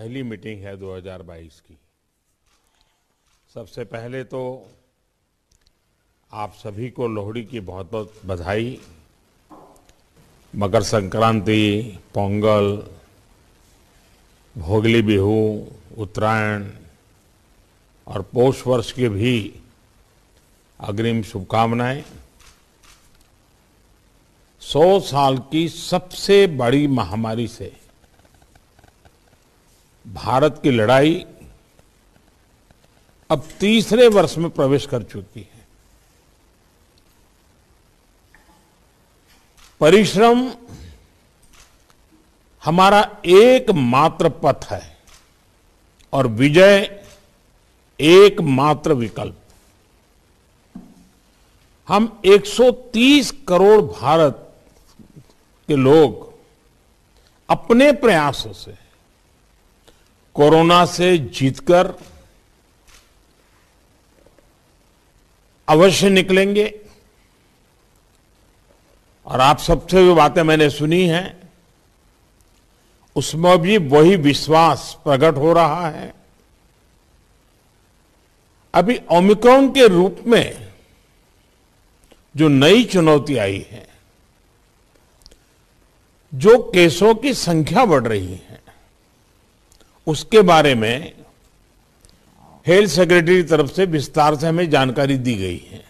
पहली मीटिंग है 2022 की सबसे पहले तो आप सभी को लोहड़ी की बहुत बहुत बधाई मकर संक्रांति पोंगल भोगली बिहू उत्तरायण और पोष वर्ष के भी अग्रिम शुभकामनाएं सौ साल की सबसे बड़ी महामारी से भारत की लड़ाई अब तीसरे वर्ष में प्रवेश कर चुकी है परिश्रम हमारा एकमात्र पथ है और विजय एकमात्र विकल्प हम 130 करोड़ भारत के लोग अपने प्रयासों से कोरोना से जीतकर अवश्य निकलेंगे और आप सबसे जो बातें मैंने सुनी हैं उसमें भी वही विश्वास प्रकट हो रहा है अभी ओमिक्रॉन के रूप में जो नई चुनौती आई है जो केसों की संख्या बढ़ रही है उसके बारे में हेल्थ सेक्रेटरी की तरफ से विस्तार से हमें जानकारी दी गई है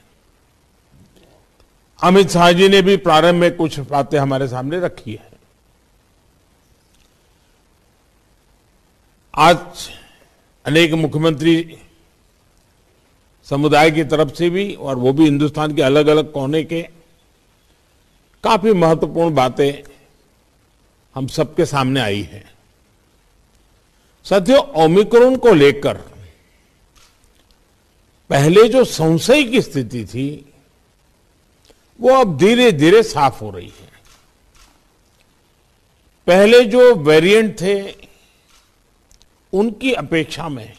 अमित शाह जी ने भी प्रारंभ में कुछ बातें हमारे सामने रखी है आज अनेक मुख्यमंत्री समुदाय की तरफ से भी और वो भी हिंदुस्तान के अलग अलग कोने के काफी महत्वपूर्ण बातें हम सबके सामने आई हैं साथियों ओमिक्रोन को लेकर पहले जो संशय की स्थिति थी वो अब धीरे धीरे साफ हो रही है पहले जो वेरिएंट थे उनकी अपेक्षा में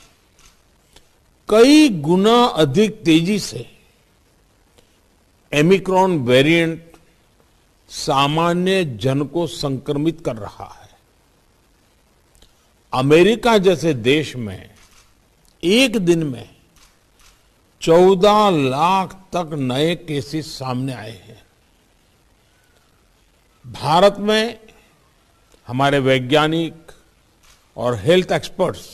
कई गुना अधिक तेजी से एमिक्रॉन वेरिएंट सामान्य जन को संक्रमित कर रहा है अमेरिका जैसे देश में एक दिन में 14 लाख तक नए केसेस सामने आए हैं भारत में हमारे वैज्ञानिक और हेल्थ एक्सपर्ट्स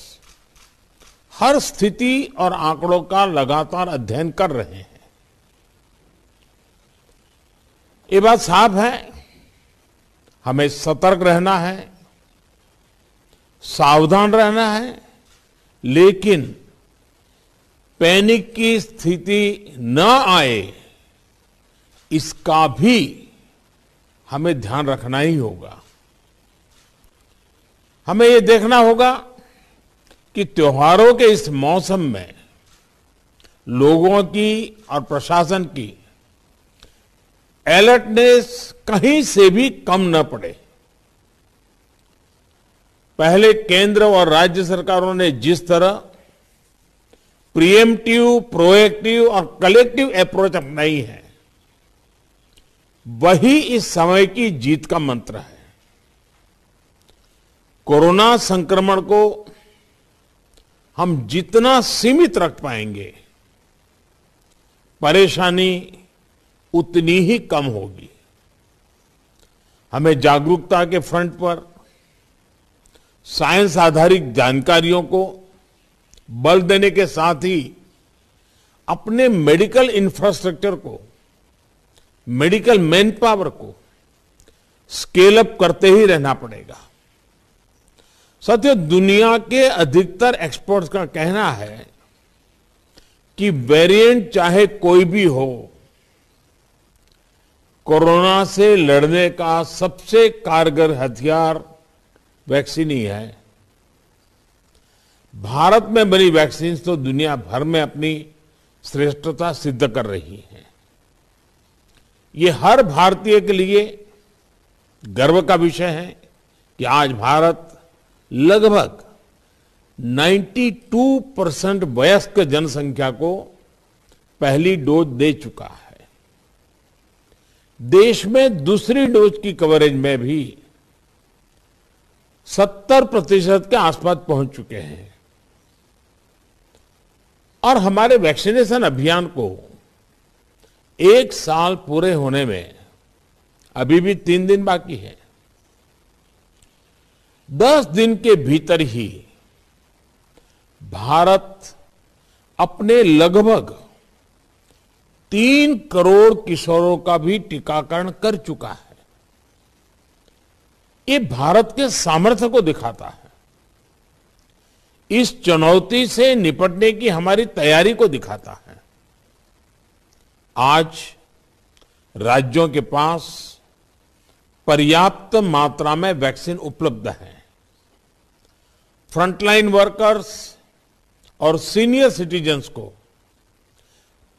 हर स्थिति और आंकड़ों का लगातार अध्ययन कर रहे हैं ये बात साफ है हमें सतर्क रहना है सावधान रहना है लेकिन पैनिक की स्थिति न आए इसका भी हमें ध्यान रखना ही होगा हमें ये देखना होगा कि त्योहारों के इस मौसम में लोगों की और प्रशासन की अलर्टनेस कहीं से भी कम न पड़े पहले केंद्र और राज्य सरकारों ने जिस तरह प्रियमटिव प्रोएक्टिव और कलेक्टिव अप्रोच अपनाई है वही इस समय की जीत का मंत्र है कोरोना संक्रमण को हम जितना सीमित रख पाएंगे परेशानी उतनी ही कम होगी हमें जागरूकता के फ्रंट पर साइंस आधारित जानकारियों को बल देने के साथ ही अपने मेडिकल इंफ्रास्ट्रक्चर को मेडिकल मैन पावर को स्केल अप करते ही रहना पड़ेगा साथियों दुनिया के अधिकतर एक्सपर्ट्स का कहना है कि वेरिएंट चाहे कोई भी हो कोरोना से लड़ने का सबसे कारगर हथियार वैक्सीन ही है भारत में बनी वैक्सीन तो दुनिया भर में अपनी श्रेष्ठता सिद्ध कर रही है ये हर भारतीय के लिए गर्व का विषय है कि आज भारत लगभग 92 परसेंट वयस्क जनसंख्या को पहली डोज दे चुका है देश में दूसरी डोज की कवरेज में भी सत्तर प्रतिशत के आसपास पहुंच चुके हैं और हमारे वैक्सीनेशन अभियान को एक साल पूरे होने में अभी भी तीन दिन बाकी है दस दिन के भीतर ही भारत अपने लगभग तीन करोड़ किशोरों का भी टीकाकरण कर चुका है ये भारत के सामर्थ्य को दिखाता है इस चुनौती से निपटने की हमारी तैयारी को दिखाता है आज राज्यों के पास पर्याप्त मात्रा में वैक्सीन उपलब्ध है फ्रंटलाइन वर्कर्स और सीनियर सिटीजन्स को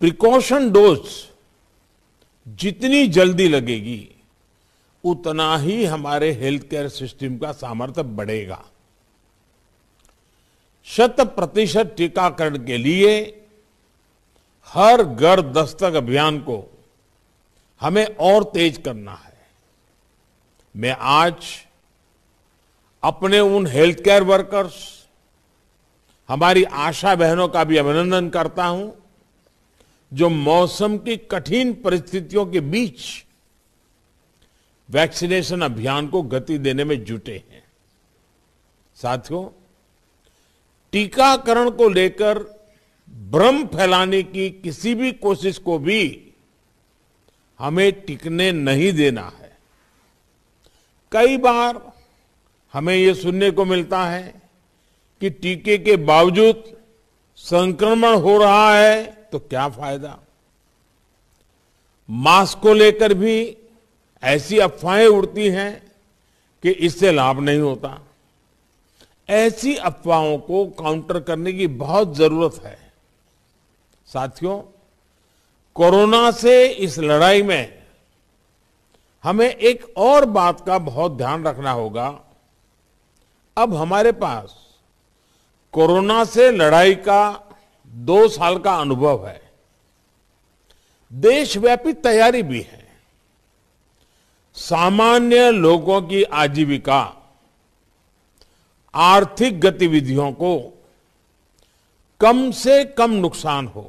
प्रिकॉशन डोज जितनी जल्दी लगेगी उतना ही हमारे हेल्थ केयर सिस्टम का सामर्थ्य बढ़ेगा शत प्रतिशत टीकाकरण के लिए हर घर दस्तक अभियान को हमें और तेज करना है मैं आज अपने उन हेल्थ केयर वर्कर्स हमारी आशा बहनों का भी अभिनंदन करता हूं जो मौसम की कठिन परिस्थितियों के बीच वैक्सीनेशन अभियान को गति देने में जुटे हैं साथियों टीकाकरण को लेकर भ्रम फैलाने की किसी भी कोशिश को भी हमें टिकने नहीं देना है कई बार हमें यह सुनने को मिलता है कि टीके के बावजूद संक्रमण हो रहा है तो क्या फायदा मास्क को लेकर भी ऐसी अफवाहें उड़ती हैं कि इससे लाभ नहीं होता ऐसी अफवाहों को काउंटर करने की बहुत जरूरत है साथियों कोरोना से इस लड़ाई में हमें एक और बात का बहुत ध्यान रखना होगा अब हमारे पास कोरोना से लड़ाई का दो साल का अनुभव है देशव्यापी तैयारी भी है सामान्य लोगों की आजीविका आर्थिक गतिविधियों को कम से कम नुकसान हो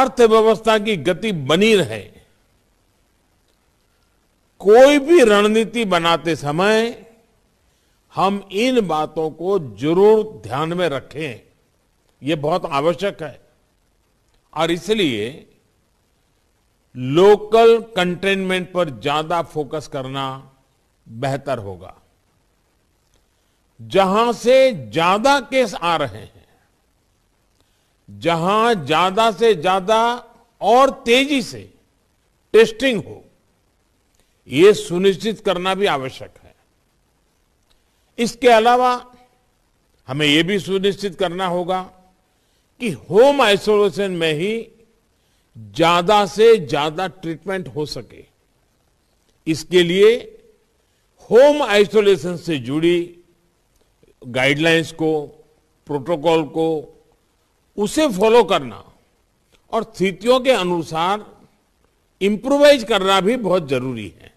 अर्थव्यवस्था की गति बनी रहे कोई भी रणनीति बनाते समय हम इन बातों को जरूर ध्यान में रखें ये बहुत आवश्यक है और इसलिए लोकल कंटेनमेंट पर ज्यादा फोकस करना बेहतर होगा जहां से ज्यादा केस आ रहे हैं जहां ज्यादा से ज्यादा और तेजी से टेस्टिंग हो यह सुनिश्चित करना भी आवश्यक है इसके अलावा हमें यह भी सुनिश्चित करना होगा कि होम आइसोलेशन में ही ज्यादा से ज्यादा ट्रीटमेंट हो सके इसके लिए होम आइसोलेशन से जुड़ी गाइडलाइंस को प्रोटोकॉल को उसे फॉलो करना और स्थितियों के अनुसार इंप्रोवाइज करना भी बहुत जरूरी है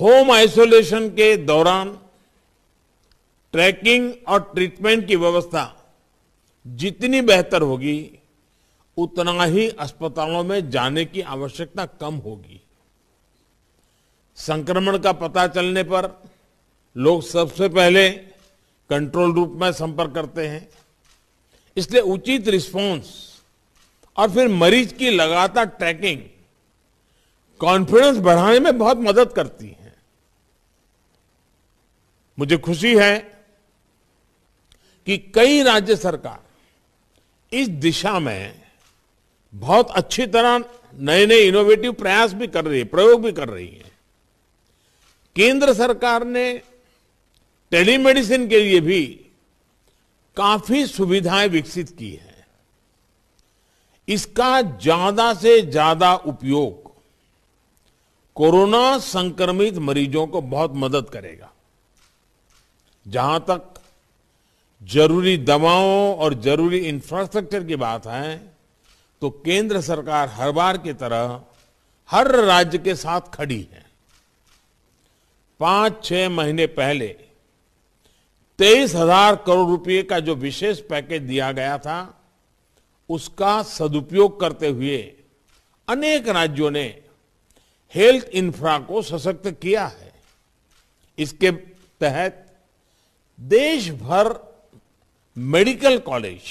होम आइसोलेशन के दौरान ट्रैकिंग और ट्रीटमेंट की व्यवस्था जितनी बेहतर होगी उतना ही अस्पतालों में जाने की आवश्यकता कम होगी संक्रमण का पता चलने पर लोग सबसे पहले कंट्रोल रूप में संपर्क करते हैं इसलिए उचित रिस्पांस और फिर मरीज की लगातार ट्रैकिंग कॉन्फिडेंस बढ़ाने में बहुत मदद करती है मुझे खुशी है कि कई राज्य सरकार इस दिशा में बहुत अच्छी तरह नए नए इनोवेटिव प्रयास भी कर रही है प्रयोग भी कर रही है केंद्र सरकार ने टेलीमेडिसिन के लिए भी काफी सुविधाएं विकसित की है इसका ज्यादा से ज्यादा उपयोग कोरोना संक्रमित मरीजों को बहुत मदद करेगा जहां तक जरूरी दवाओं और जरूरी इंफ्रास्ट्रक्चर की बात है तो केंद्र सरकार हर बार की तरह हर राज्य के साथ खड़ी है पांच छह महीने पहले तेईस हजार करोड़ रुपए का जो विशेष पैकेज दिया गया था उसका सदुपयोग करते हुए अनेक राज्यों ने हेल्थ इंफ्रा को सशक्त किया है इसके तहत देश भर मेडिकल कॉलेज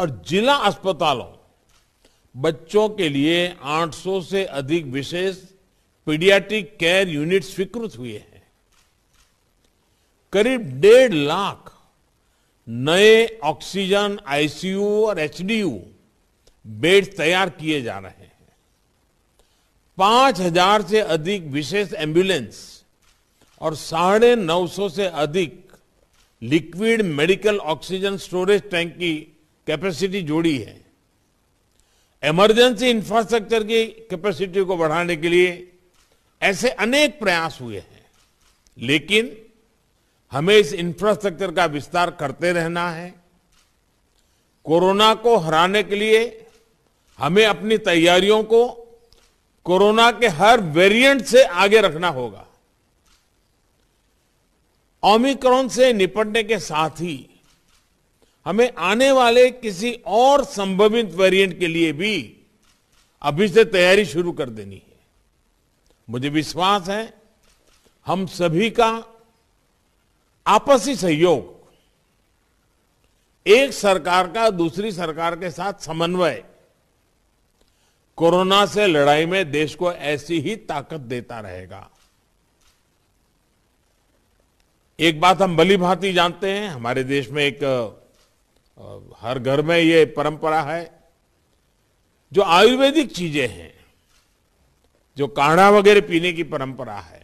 और जिला अस्पतालों बच्चों के लिए 800 से अधिक विशेष पीडियाट्रिक केयर यूनिट स्वीकृत हुए हैं करीब डेढ़ लाख नए ऑक्सीजन आईसीयू और एचडीयू बेड तैयार किए जा रहे हैं पांच हजार से अधिक विशेष एम्बुलेंस और साढ़े नौ सौ से अधिक liquid medical oxygen storage tank की कैपेसिटी जोड़ी है इमरजेंसी इंफ्रास्ट्रक्चर की कैपेसिटी को बढ़ाने के लिए ऐसे अनेक प्रयास हुए हैं लेकिन हमें इस इंफ्रास्ट्रक्चर का विस्तार करते रहना है कोरोना को हराने के लिए हमें अपनी तैयारियों को कोरोना के हर वेरिएंट से आगे रखना होगा ओमिक्रॉन से निपटने के साथ ही हमें आने वाले किसी और संभवित वेरिएंट के लिए भी अभी से तैयारी शुरू कर देनी है मुझे विश्वास है हम सभी का आपसी सहयोग एक सरकार का दूसरी सरकार के साथ समन्वय कोरोना से लड़ाई में देश को ऐसी ही ताकत देता रहेगा एक बात हम भली भांति जानते हैं हमारे देश में एक और हर घर में ये परंपरा है जो आयुर्वेदिक चीजें हैं जो काढ़ा वगैरह पीने की परंपरा है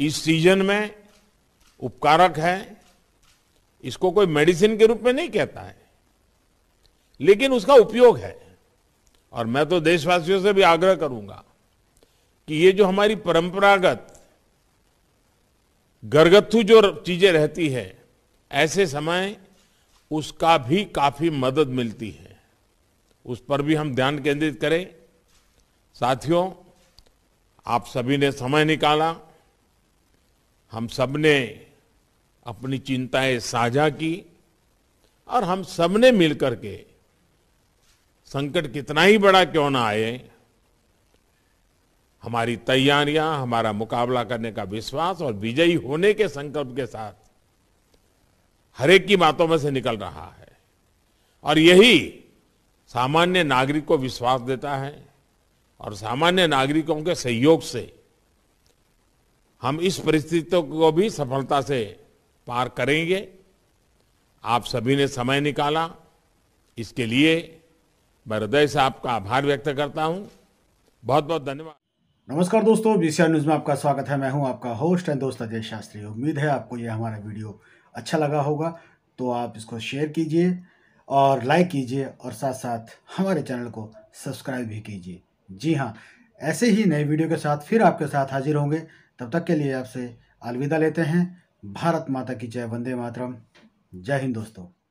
इस सीजन में उपकारक है इसको कोई मेडिसिन के रूप में नहीं कहता है लेकिन उसका उपयोग है और मैं तो देशवासियों से भी आग्रह करूंगा कि ये जो हमारी परंपरागत घरगथ्थु जो चीजें रहती है ऐसे समय उसका भी काफ़ी मदद मिलती है उस पर भी हम ध्यान केंद्रित करें साथियों आप सभी ने समय निकाला हम सब ने अपनी चिंताएं साझा की और हम सब ने मिलकर के संकट कितना ही बड़ा क्यों ना आए हमारी तैयारियां हमारा मुकाबला करने का विश्वास और विजयी होने के संकल्प के साथ हरेक की बातों में से निकल रहा है और यही सामान्य नागरिक को विश्वास देता है और सामान्य नागरिकों के सहयोग से हम इस परिस्थितियों को भी सफलता से पार करेंगे आप सभी ने समय निकाला इसके लिए मैं हृदय से आपका आभार व्यक्त करता हूं बहुत बहुत धन्यवाद नमस्कार दोस्तों बीसीआर न्यूज में आपका स्वागत है मैं हूं आपका होस्ट एंड दोस्त अजय शास्त्री उम्मीद है आपको यह हमारा वीडियो अच्छा लगा होगा तो आप इसको शेयर कीजिए और लाइक कीजिए और साथ साथ हमारे चैनल को सब्सक्राइब भी कीजिए जी हाँ ऐसे ही नए वीडियो के साथ फिर आपके साथ हाजिर होंगे तब तक के लिए आपसे अलविदा लेते हैं भारत माता की जय वंदे मातरम जय हिंद दोस्तों